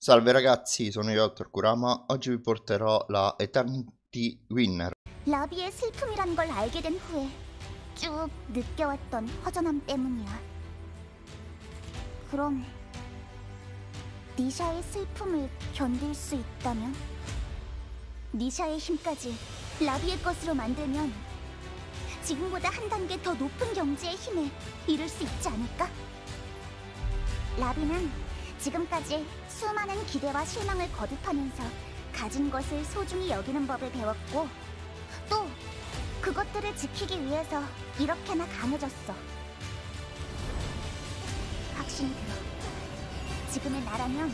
Salve ragazzi, sono io Dr. Kurama, oggi vi porterò la Eternity Winner. 라비의 슬픔이란 걸 알게 된 후에 쭉 느껴왔던 허전함 때문이야. 그럼 니샤의 슬픔을 견딜 수 있다면? 니샤의 힘까지 라비의 것으로 만들면 지금보다 한 단계 더 높은 경지의 힘을 이를 수 있지 않을까? 라비는 지금까지 수많은 기대와 실망을 거듭하면서 가진 것을 소중히 여기는 법을 배웠고 또 그것들을 지키기 위해서 이렇게나 강해졌어. 확신이 들어. 지금의 나라면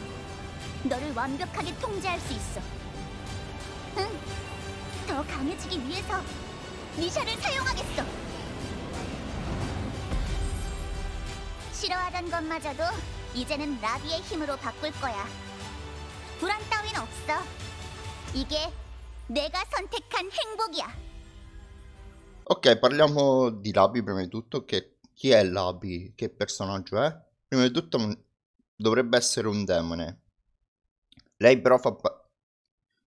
너를 완벽하게 통제할 수 있어. 응, 더 강해지기 위해서 니샤를 사용하겠어. 싫어하던 것마저도 이제는 라비의 힘으로 바꿀 거야. 불안 따윈 없어. 이게 내가 선택한 행복이야. Ok, parliamo di Labi prima di tutto, che chi è Labi, che personaggio è? Prima di tutto mm, dovrebbe essere un demone. Lei però fa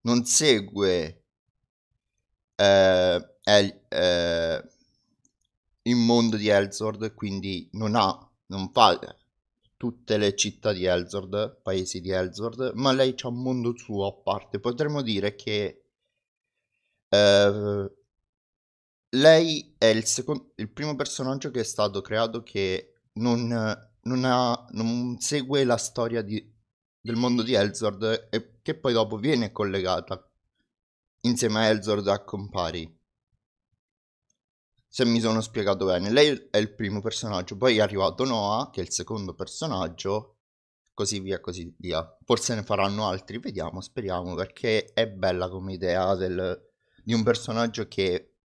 non segue eh, el, eh, il mondo di Elzord, quindi non ha, non fa tutte le città di Elzord, paesi di Elzord, ma lei ha un mondo suo a parte. Potremmo dire che eh, lei è il, secondo, il primo personaggio che è stato creato che non, non, ha, non segue la storia di, del mondo di Elzord e che poi dopo viene collegata insieme a Elzord a Compari se mi sono spiegato bene. Lei è il primo personaggio, poi è arrivato Noah, che è il secondo personaggio, così via, così via. Forse ne faranno altri, vediamo, speriamo, perché è bella come idea del, di un personaggio che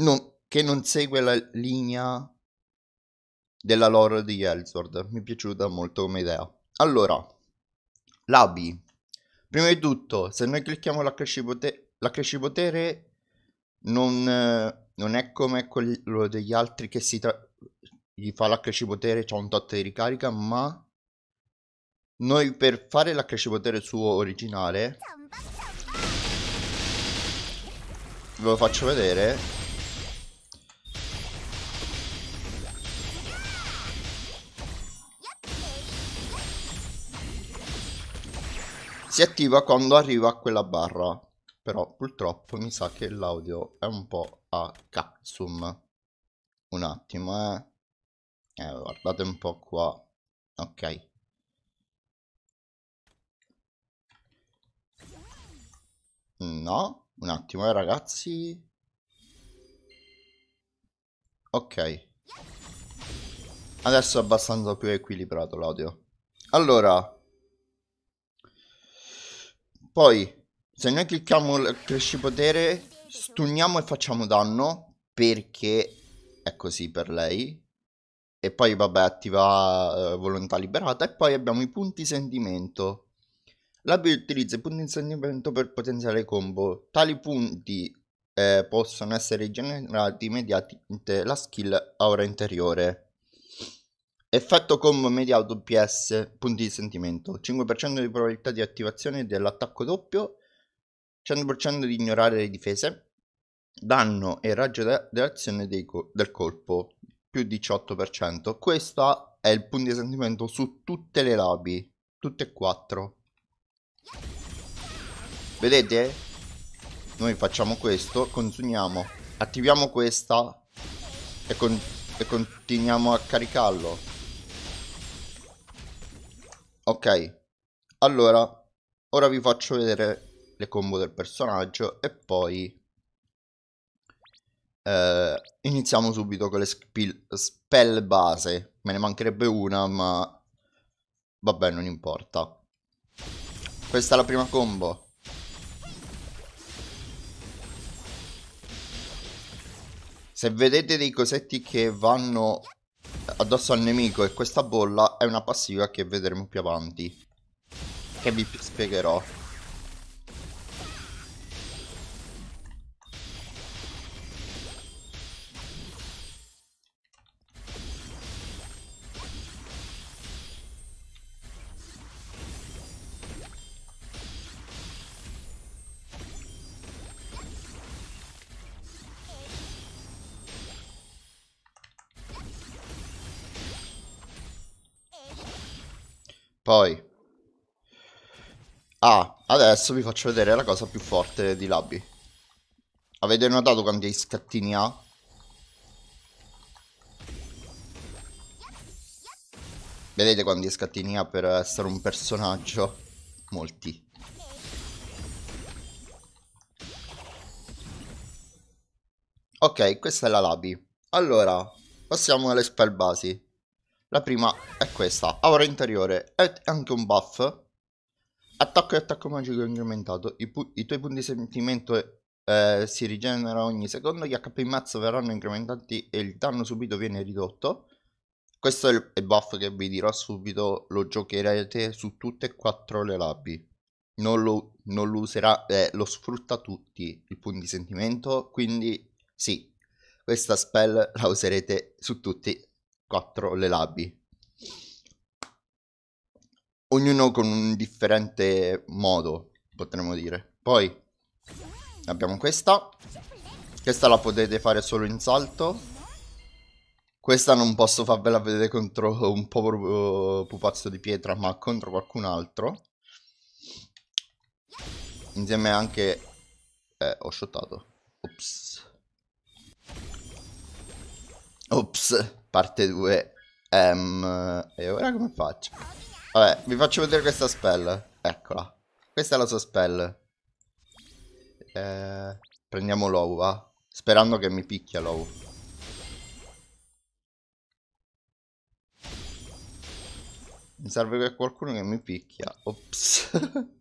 non, che non segue la linea della lore di Elsword. Mi è piaciuta molto come idea. Allora, l'ABI. Prima di tutto, se noi clicchiamo la crescipotere, la crescipotere non è come quello degli altri che si tra- gli fa l'HC-potere, c'ha un tot di ricarica, ma noi per fare l'HC-potere suo originale ve lo faccio vedere si attiva quando arriva a quella barra però purtroppo mi sa che l'audio è un po' a Katsum. Un attimo, eh. eh guardate un po' qua. Ok. No, un attimo, eh, ragazzi. Ok. Adesso è abbastanza più equilibrato l'audio. Allora. Poi, se noi clicchiamo il crescipotere, Stunniamo e facciamo danno perché è così per lei. E poi vabbè attiva eh, volontà liberata e poi abbiamo i punti sentimento. L'abile utilizza i punti sentimento per potenziare combo. Tali punti eh, possono essere generati mediante la skill aura interiore. Effetto combo mediato PS punti di sentimento 5% di probabilità di attivazione dell'attacco doppio 100% di ignorare le difese, danno e raggio d'azione co- del colpo, più 18%. Questo è il punto di sentimento su tutte le labi, tutte e quattro. Vedete? Noi facciamo questo, consumiamo, attiviamo questa e, con- e continuiamo a caricarlo. Ok, allora, ora vi faccio vedere le combo del personaggio e poi eh, iniziamo subito con le spell base. Me ne mancherebbe una, ma vabbè, non importa. Questa è la prima combo. Se vedete dei cosetti che vanno addosso al nemico e questa bolla è una passiva che vedremo più avanti. Che vi spiegherò. Poi. Ah, adesso vi faccio vedere la cosa più forte di Labby. Avete notato quanti scattini ha? Vedete quanti scattini ha per essere un personaggio? Molti. Ok, questa è la Labi. Allora, passiamo alle spell basi. La prima questa. Aura interiore è anche un buff. Attacco e attacco magico incrementato. I, i tuoi punti di sentimento eh, si rigenerano ogni secondo. Gli HP in mazzo verranno incrementati e il danno subito viene ridotto. Questo è il buff che vi dirò subito, lo giocherete su tutte e quattro le lobby. Non lo, non lo userà, eh, lo sfrutta tutti il punto di sentimento, quindi sì, questa spell la userete su tutti e quattro le lobby ognuno con un differente modo, potremmo dire. Poi abbiamo questa, questa la potete fare solo in salto. Questa non posso farvela vedere contro un povero eh, pupazzo di pietra, ma contro qualcun altro. Insieme anche... Eh, ho shottato. Ops. Ops, parte 2. Um, e ora come faccio? Vabbè, vi faccio vedere questa spell. Eccola. Questa è la sua spell. Eh, prendiamo Low, va. Sperando che mi picchia Low. Mi serve qualcuno che mi picchia. Ops.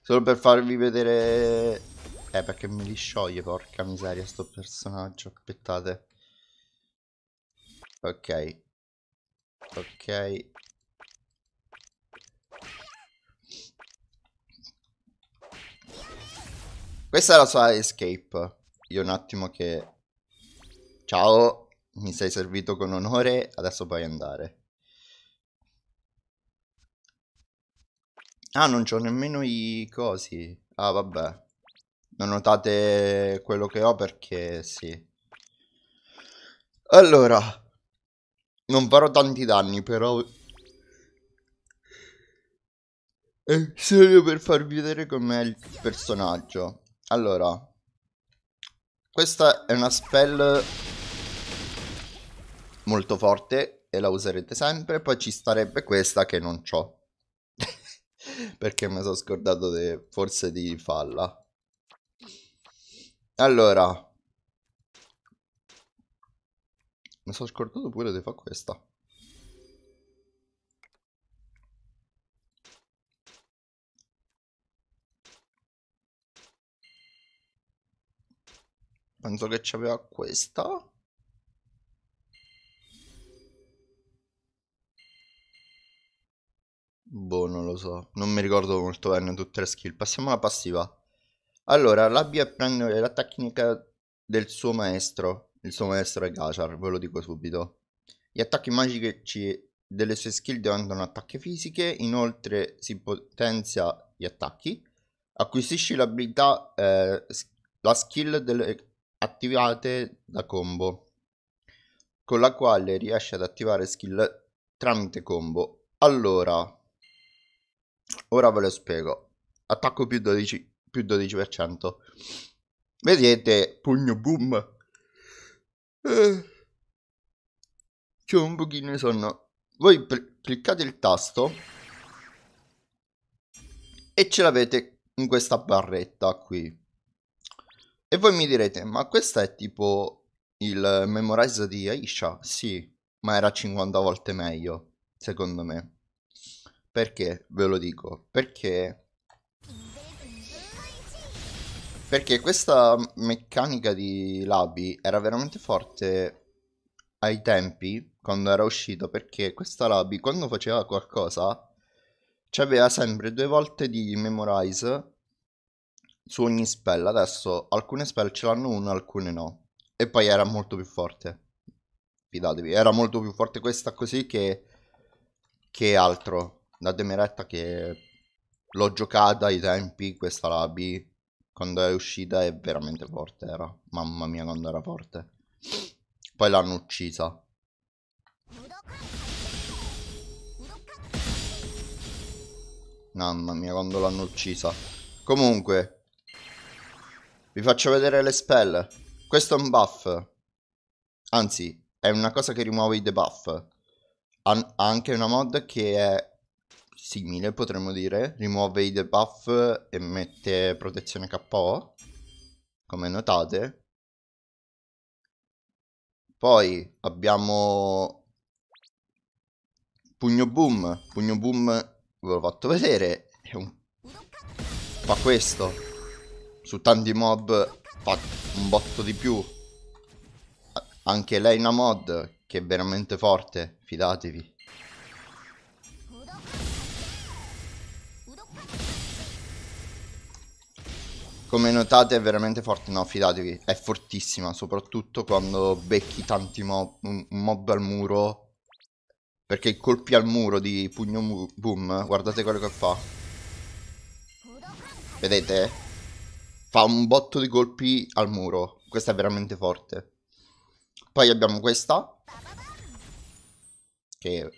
Solo per farvi vedere... Eh, perché mi li scioglie, porca miseria, sto personaggio. Aspettate. Ok, Ok. Questa è la sua escape. Io un attimo che... Ciao, mi sei servito con onore, adesso puoi andare. Ah, non c'ho nemmeno i cosi. Ah, vabbè. Non notate quello che ho perché sì. Allora, non farò tanti danni, però... È solo per farvi vedere com'è il personaggio. Allora. Questa è una spell molto forte e la userete sempre. Poi ci starebbe questa che non ho. Perché mi sono scordato de... forse di farla. Allora. Mi sono scordato pure di fare questa. Penso che c'aveva questa. Boh, non lo so. Non mi ricordo molto bene tutte le skill. Passiamo alla passiva. Allora, l'abbia prende la tecnica del suo maestro il suo maestro è Gachar, ve lo dico subito. Gli attacchi magici delle sue skill diventano attacchi fisiche, inoltre si potenzia gli attacchi. Acquisisci l'abilità, eh, la skill delle attivate da combo, con la quale riesci ad attivare skill tramite combo. Allora, ora ve lo spiego. Attacco più 12%. Più 12%. Vedete, pugno boom, eh. C'è un pochino di sonno. Voi cliccate il tasto e ce l'avete in questa barretta qui. E voi mi direte, ma questo è tipo il memorize di Aisha? Sì, ma era 50 volte meglio, secondo me. Perché? Ve lo dico. Perché perché questa meccanica di Labi era veramente forte ai tempi, quando era uscito, perché questa Labi quando faceva qualcosa c'aveva sempre due volte di memorize su ogni spell. Adesso alcune spell ce l'hanno una, alcune no. E poi era molto più forte. Fidatevi, era molto più forte questa così che, che altro. Datemi retta che l'ho giocata ai tempi, questa Labi quando è uscita è veramente forte era. Mamma mia quando era forte. Poi l'hanno uccisa. Mamma mia quando l'hanno uccisa. Comunque. Vi faccio vedere le spell. Questo è un buff. Anzi, è una cosa che rimuove i debuff. Ha anche una mod che è simile, potremmo dire. Rimuove i debuff e mette protezione KO, come notate. Poi abbiamo Pugno Boom. Pugno Boom, ve l'ho fatto vedere, un... fa questo. Su tanti mob fa un botto di più. Anche lei una mod che è veramente forte, fidatevi. come notate è veramente forte, no fidatevi, è fortissima, soprattutto quando becchi tanti mob, mob al muro, perché i colpi al muro di pugno boom, guardate quello che fa. Vedete? Fa un botto di colpi al muro, questa è veramente forte. Poi abbiamo questa, che...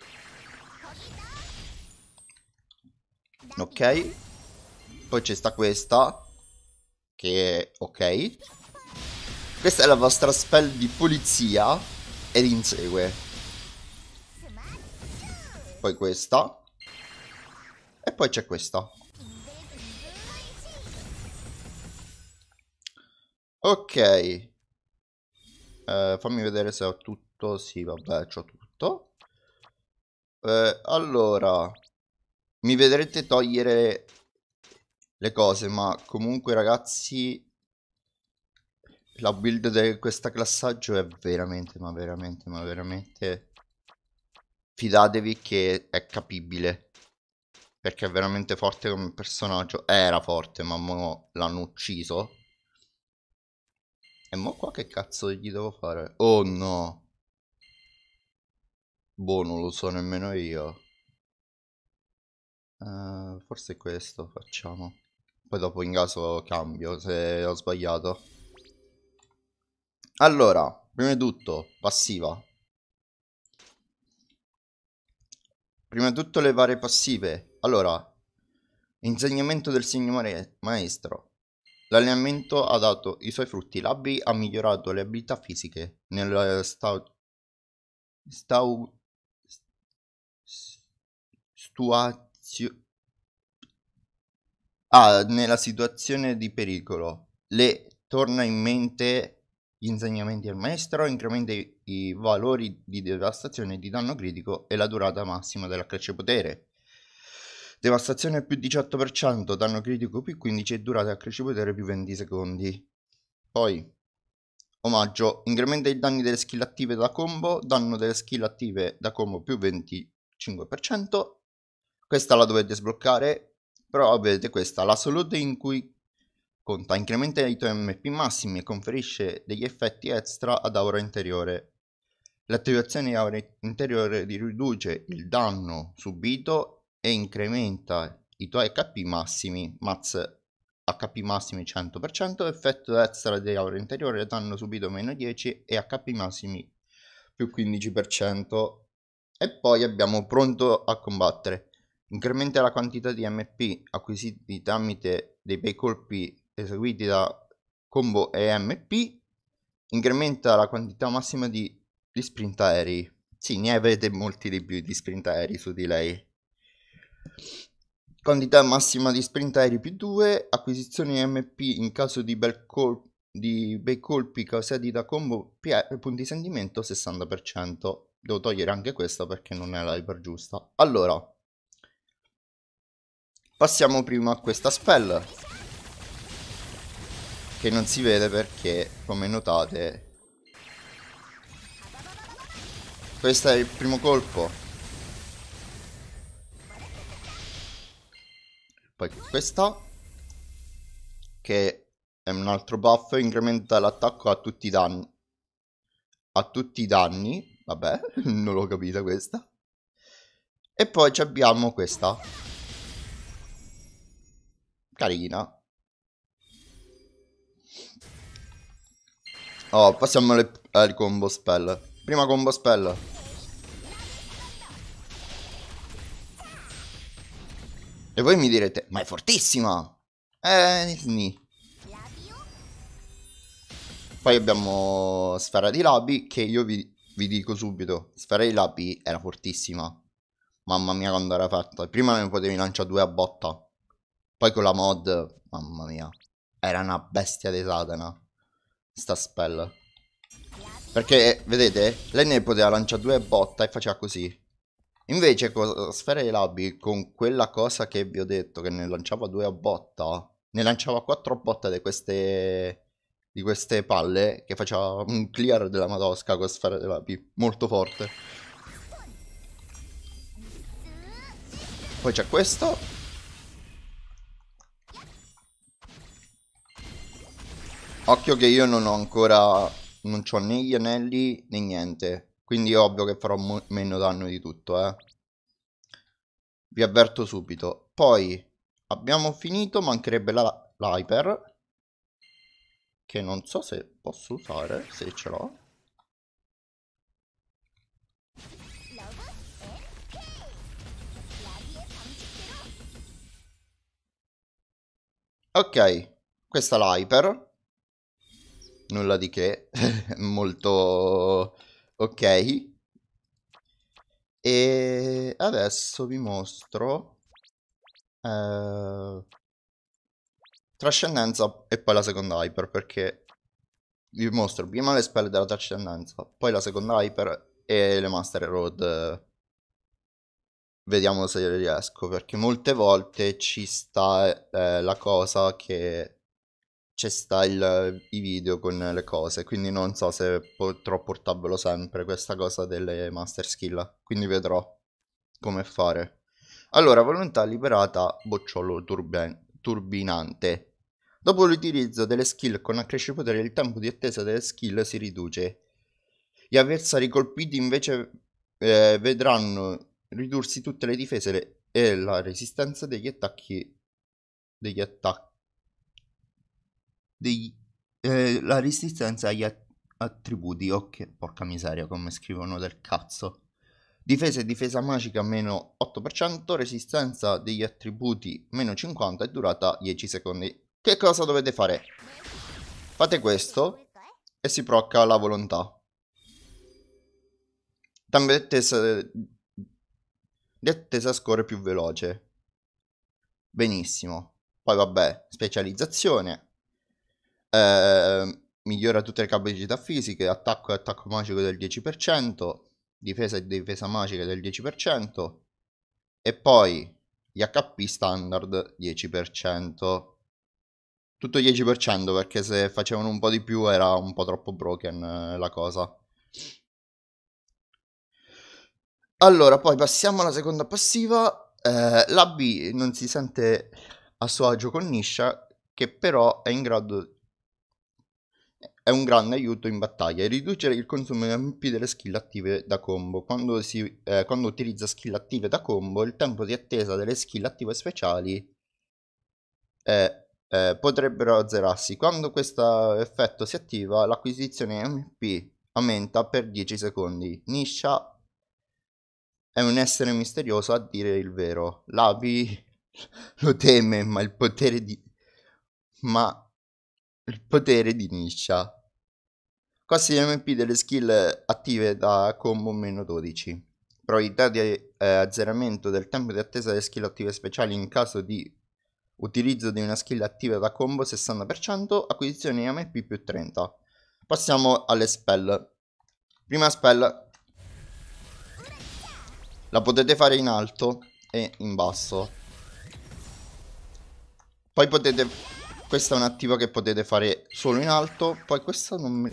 Ok. Poi c'è sta questa, che è ok. Questa è la vostra spell di pulizia ed insegue. Poi questa. E poi c'è questa. Ok. Uh, fammi vedere se ho tutto. Sì, vabbè, ho tutto. Uh, allora, mi vedrete togliere le cose, ma comunque ragazzi la build di questa classaggio è veramente, ma veramente, ma veramente fidatevi che è capibile perché è veramente forte come personaggio. Era forte, ma mo l'hanno ucciso. E mo qua che cazzo gli devo fare? Oh no. Boh, non lo so nemmeno io. Uh, forse questo facciamo. Poi dopo in caso cambio se ho sbagliato. Allora, prima di tutto, passiva. Prima di tutto le varie passive. Allora, insegnamento del signore maestro. L'allenamento ha dato i suoi frutti. L'abbi ha migliorato le abilità fisiche. Nel stau... stau... stuazio ha ah, nella situazione di pericolo, le torna in mente gli insegnamenti al maestro, incrementa i valori di devastazione e di danno critico e la durata massima della cresce potere. Devastazione più 18%, danno critico più 15% e durata a cresce potere più 20 secondi. Poi, omaggio, incrementa i danni delle skill attive da combo, danno delle skill attive da combo più 25%. Questa la dovete sbloccare però vedete questa, la salute in cui conta, incrementa i tuoi MP massimi e conferisce degli effetti extra ad aura interiore. L'attivazione di aura interiore riduce il danno subito e incrementa i tuoi HP massimi, max HP massimi 100%, effetto extra di aura interiore danno subito meno 10 e HP massimi più 15%. E poi abbiamo pronto a combattere. Incrementa la quantità di MP acquisiti tramite dei bei colpi eseguiti da combo EMP, Incrementa la quantità massima di, di sprint aerei. Sì, ne avete molti di più di sprint aerei su di lei. Quantità massima di sprint aerei più 2. Acquisizione MP in caso di, col di bei colpi causati da combo punti sentimento 60%. Devo togliere anche questa perché non è la hyper giusta. Allora, Passiamo prima a questa spell Che non si vede perché come notate Questo è il primo colpo Poi questa Che è un altro buff Incrementa l'attacco a tutti i danni A tutti i danni Vabbè, non l'ho capita questa E poi abbiamo questa Carina. Oh, passiamo alle, al combo spell. Prima combo spell. E voi mi direte, ma è fortissima! Eh, nì. Poi abbiamo Sfera di Labi, che io vi, vi dico subito, Sfera di Labi era fortissima. Mamma mia quando era fatta. Prima ne potevi lanciare due a botta. Poi con la mod, mamma mia, era una bestia di satana. Sta spell. Perché, vedete, lei ne poteva lanciare due botta e faceva così. Invece con Sfera dei Labi, con quella cosa che vi ho detto, che ne lanciava due a botta, ne lanciava quattro botta di queste, di queste palle, che faceva un clear della matosca con Sfera dei Labi, molto forte. Poi c'è questo, Occhio che io non ho ancora... Non ho né gli anelli né niente. Quindi è ovvio che farò meno danno di tutto, eh. Vi avverto subito. Poi abbiamo finito, mancherebbe l'hyper. La... Che non so se posso usare, se ce l'ho. Ok, questa è l'hyper nulla di che, molto ok. E adesso vi mostro eh, trascendenza e poi la seconda hyper perché vi mostro prima le spelle della trascendenza, poi la seconda hyper e le master road. Vediamo se riesco perché molte volte ci sta eh, la cosa che c'è sta il, i video con le cose, quindi non so se potrò portarvelo sempre questa cosa delle master skill, quindi vedrò come fare. Allora, volontà liberata, bocciolo turben, turbinante. Dopo l'utilizzo delle skill con potere, il tempo di attesa delle skill si riduce. Gli avversari colpiti invece eh, vedranno ridursi tutte le difese e la resistenza degli attacchi degli attacchi degli, eh, la resistenza agli att- attributi. Ok, porca miseria, come scrivono del cazzo. Difesa e difesa magica meno 8%, resistenza degli attributi meno 50% e durata 10 secondi. Che cosa dovete fare? Fate questo e si procca la volontà. Tambette dettesa scorre più veloce. Benissimo. Poi vabbè, specializzazione, eh, migliora tutte le capacità fisiche, attacco e attacco magico del 10%, difesa e difesa magica del 10% e poi gli HP standard 10%. Tutto 10% perché se facevano un po' di più era un po' troppo broken eh, la cosa. Allora, poi passiamo alla seconda passiva. Eh, la B non si sente a suo agio con Nisha, che però è in grado è un grande aiuto in battaglia e riduce il consumo di MP delle skill attive da combo. Quando, si, eh, quando utilizza skill attive da combo, il tempo di attesa delle skill attive speciali è eh, eh, potrebbero azzerarsi. Quando questo effetto si attiva, l'acquisizione MP aumenta per 10 secondi. Nisha è un essere misterioso a dire il vero. L'avi lo teme, ma il potere di... ma il potere di Nisha Costi di MP delle skill attive da combo meno 12. Probabilità di eh, azzeramento del tempo di attesa delle skill attive speciali in caso di utilizzo di una skill attiva da combo 60%, acquisizione di MP più 30. Passiamo alle spell. Prima spell la potete fare in alto e in basso. Poi potete... Questa è un attivo che potete fare solo in alto. Poi questa non mi...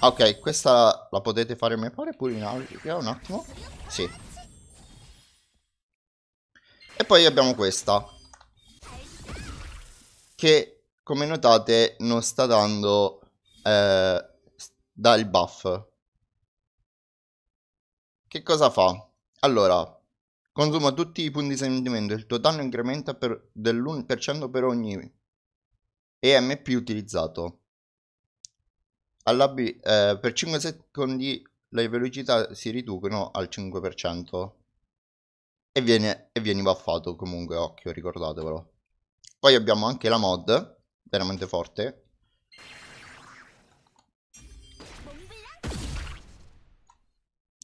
Ok, questa la potete fare a mi pare pure in audio, un attimo. Sì. E poi abbiamo questa. Che, come notate, non sta dando... Eh, dà il buff. Che cosa fa? Allora, consuma tutti i punti di sentimento, il tuo danno incrementa dell'1% per ogni EMP utilizzato. Alla B eh, per 5 secondi le velocità si riducono al 5% e viene, e viene buffato comunque, occhio, ricordatevelo. Poi abbiamo anche la mod, veramente forte.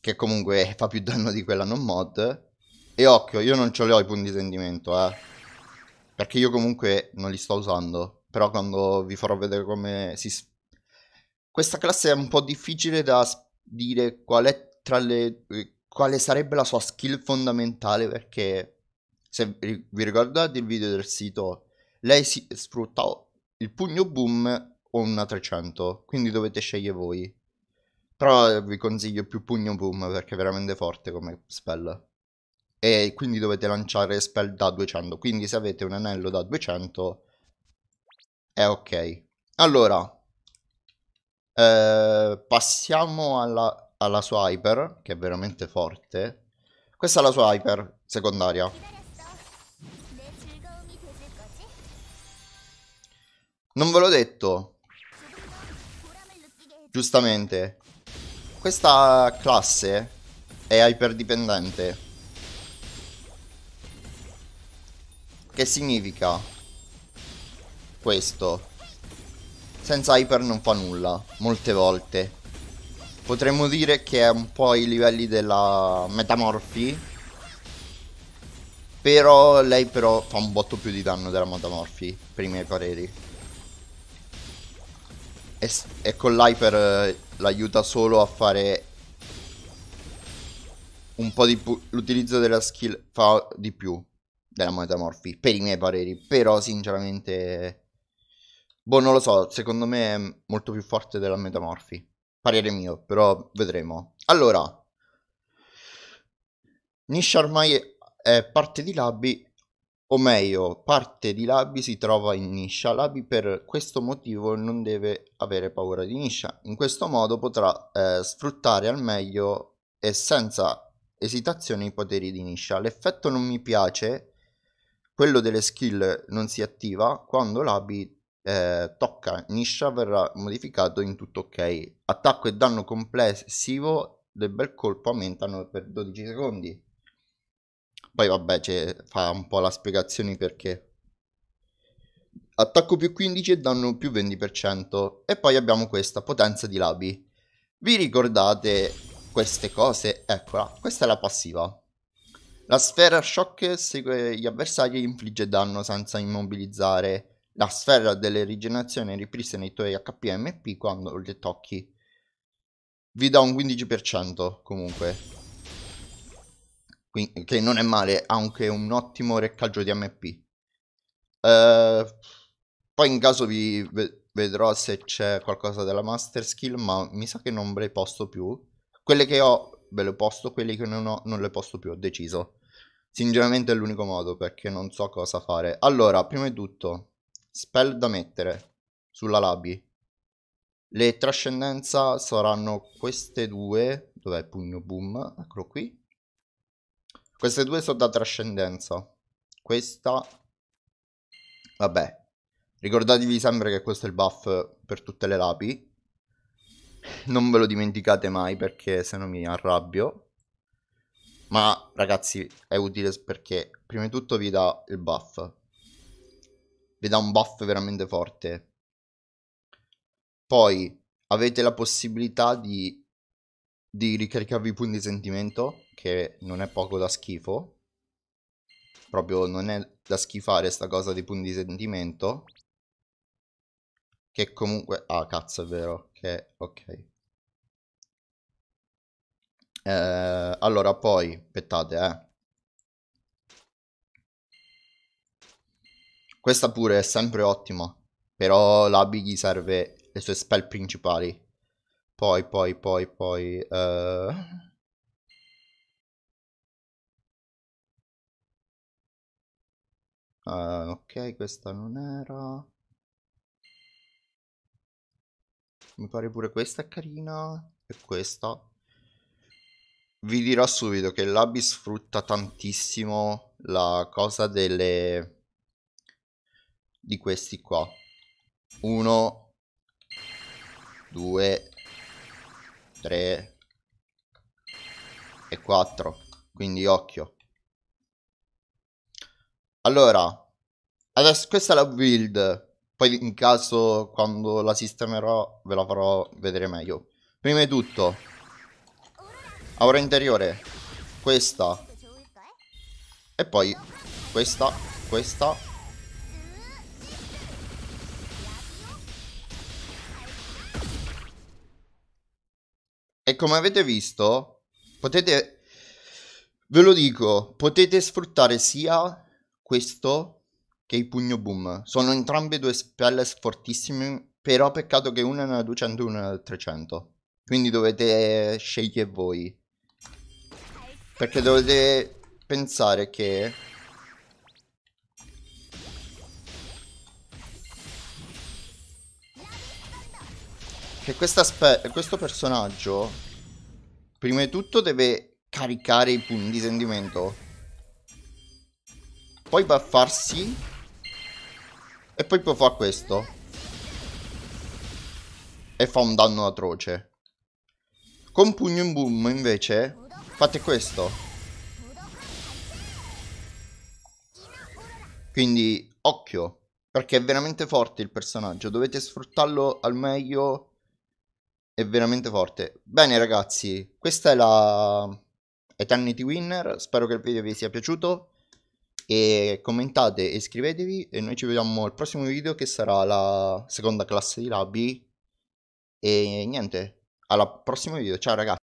Che comunque fa più danno di quella non mod. E occhio, io non ce li ho i punti di sentimento, eh. Perché io comunque non li sto usando. Però quando vi farò vedere come si questa classe è un po' difficile da dire qual è tra le, eh, quale sarebbe la sua skill fondamentale perché se vi ricordate il video del sito lei si sfrutta il pugno boom o una 300 quindi dovete scegliere voi però eh, vi consiglio più pugno boom perché è veramente forte come spell e quindi dovete lanciare spell da 200 quindi se avete un anello da 200 è ok allora eh, passiamo alla, alla sua hyper, che è veramente forte. Questa è la sua hyper secondaria. Non ve l'ho detto. Giustamente. Questa classe è iperdipendente. Che significa? Questo senza hyper non fa nulla, molte volte. Potremmo dire che è un po' ai livelli della Metamorphi, però lei però fa un botto più di danno della Metamorphi, per i miei pareri. E, e con l'hyper eh, l'aiuta solo a fare un po' di più, l'utilizzo della skill fa di più della Metamorphi, per i miei pareri, però sinceramente Boh, non lo so, secondo me è molto più forte della Metamorphi. Parere mio, però vedremo. Allora, Nish ormai è parte di Labi, o meglio, parte di Labi si trova in Nisha. Labi per questo motivo non deve avere paura di Nisha. In questo modo potrà eh, sfruttare al meglio e senza esitazione i poteri di Nisha. L'effetto non mi piace, quello delle skill non si attiva quando Labi eh, tocca Nisha verrà modificato in tutto ok. Attacco e danno complessivo del bel colpo aumentano per 12 secondi. Poi vabbè, cioè, fa un po' la spiegazione perché. Attacco più 15 e danno più 20%. E poi abbiamo questa, potenza di labi. Vi ricordate queste cose? Eccola, questa è la passiva. La sfera shock segue gli avversari e infligge danno senza immobilizzare la sfera delle rigenerazioni ripristina i tuoi HPMP quando le tocchi. Vi do un 15% comunque. Quindi, che non è male, ha anche un ottimo reccaggio di MP. Uh, eh, poi in caso vi vedrò se c'è qualcosa della Master Skill, ma mi sa che non ve le posto più. Quelle che ho ve le posto, quelle che non ho non le posto più, ho deciso. Sinceramente è l'unico modo perché non so cosa fare. Allora, prima di tutto, spell da mettere sulla Labi. Le trascendenza saranno queste due. Dov'è il Pugno Boom? Eccolo qui. Queste due sono da trascendenza. Questa... Vabbè. Ricordatevi sempre che questo è il buff per tutte le lapi. Non ve lo dimenticate mai perché se no mi arrabbio. Ma ragazzi è utile perché prima di tutto vi dà il buff vi dà un buff veramente forte. Poi avete la possibilità di, di ricaricarvi i punti di sentimento, che non è poco da schifo. Proprio non è da schifare sta cosa dei punti di sentimento. Che comunque... Ah, cazzo, è vero. Che... Ok. Eh, allora, poi... Aspettate, eh. Questa pure è sempre ottima. Però l'abi gli serve le sue spell principali. Poi, poi, poi, poi... Uh... Uh, ok, questa non era... Mi pare pure questa è carina. E questa. Vi dirò subito che l'Abi sfrutta tantissimo la cosa delle di questi qua. 1, 2, 3 e 4. Quindi occhio. Allora, adesso questa è la build. Poi in caso quando la sistemerò ve la farò vedere meglio. Prima di tutto, aura interiore, questa. E poi questa, questa E come avete visto, potete, ve lo dico, potete sfruttare sia questo che il pugno boom. Sono entrambe due spelle fortissime, però peccato che una è una 200 e una è 300. Quindi dovete scegliere voi. Perché dovete pensare che che questo personaggio prima di tutto deve caricare i punti di sentimento. Poi va a farsi e poi può fare questo. E fa un danno atroce. Con pugno in boom invece fate questo. Quindi occhio. Perché è veramente forte il personaggio. Dovete sfruttarlo al meglio è veramente forte. Bene ragazzi, questa è la Eternity Winner, spero che il video vi sia piaciuto e commentate e iscrivetevi e noi ci vediamo al prossimo video che sarà la seconda classe di Labi e niente, alla prossima video, ciao ragazzi.